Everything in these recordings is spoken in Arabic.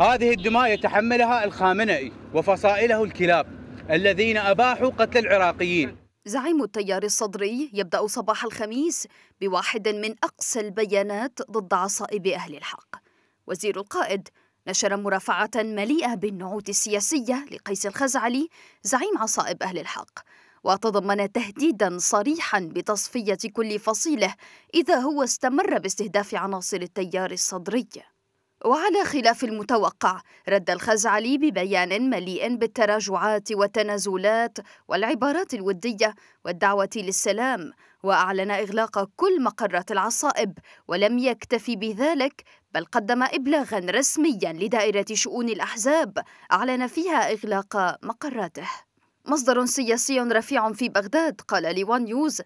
هذه الدماء يتحملها الخامنئي وفصائله الكلاب الذين أباحوا قتل العراقيين زعيم التيار الصدري يبدأ صباح الخميس بواحد من أقسى البيانات ضد عصائب أهل الحق وزير القائد نشر مرافعة مليئة بالنعوت السياسية لقيس الخزعلي زعيم عصائب أهل الحق وتضمن تهديدا صريحا بتصفية كل فصيله إذا هو استمر باستهداف عناصر التيار الصدري وعلى خلاف المتوقع رد الخزعلي ببيان مليء بالتراجعات والتنازلات والعبارات الودية والدعوة للسلام وأعلن إغلاق كل مقرات العصائب ولم يكتفي بذلك بل قدم إبلاغا رسميا لدائرة شؤون الأحزاب أعلن فيها إغلاق مقراته مصدر سياسي رفيع في بغداد قال لوان نيوز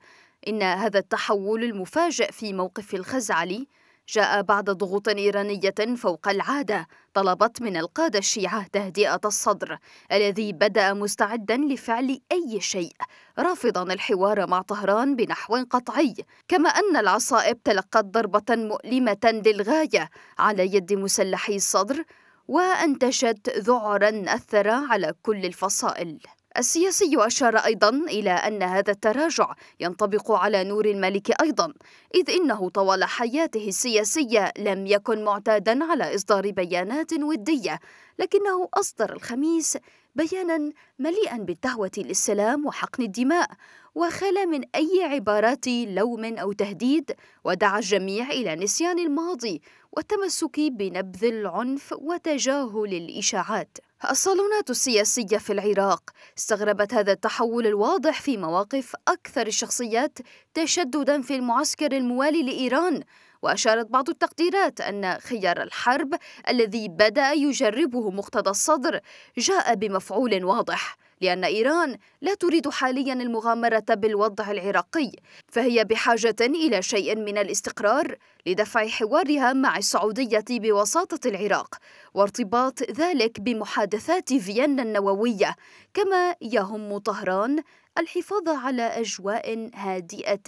إن هذا التحول المفاجئ في موقف الخزعلي جاء بعد ضغوط إيرانية فوق العادة طلبت من القادة الشيعة تهدئة الصدر الذي بدأ مستعدا لفعل أي شيء رافضا الحوار مع طهران بنحو قطعي كما أن العصائب تلقت ضربة مؤلمة للغاية على يد مسلحي الصدر وأنتشت ذعرا أثر على كل الفصائل السياسي أشار أيضا إلى أن هذا التراجع ينطبق على نور الملك أيضا إذ إنه طوال حياته السياسية لم يكن معتادا على إصدار بيانات ودية لكنه أصدر الخميس بيانا مليئا بالدعوة للسلام وحقن الدماء وخلا من أي عبارات لوم أو تهديد ودعا الجميع إلى نسيان الماضي والتمسك بنبذ العنف وتجاهل الإشاعات الصالونات السياسية في العراق استغربت هذا التحول الواضح في مواقف أكثر الشخصيات تشددا في المعسكر الموالي لإيران وأشارت بعض التقديرات أن خيار الحرب الذي بدأ يجربه مقتدى الصدر جاء بمفعول واضح لأن إيران لا تريد حاليا المغامرة بالوضع العراقي فهي بحاجة إلى شيء من الاستقرار لدفع حوارها مع السعودية بوساطة العراق وارتباط ذلك بمحادثات فيينا النووية كما يهم طهران الحفاظ على أجواء هادئة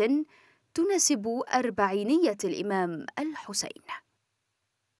تناسب أربعينية الإمام الحسين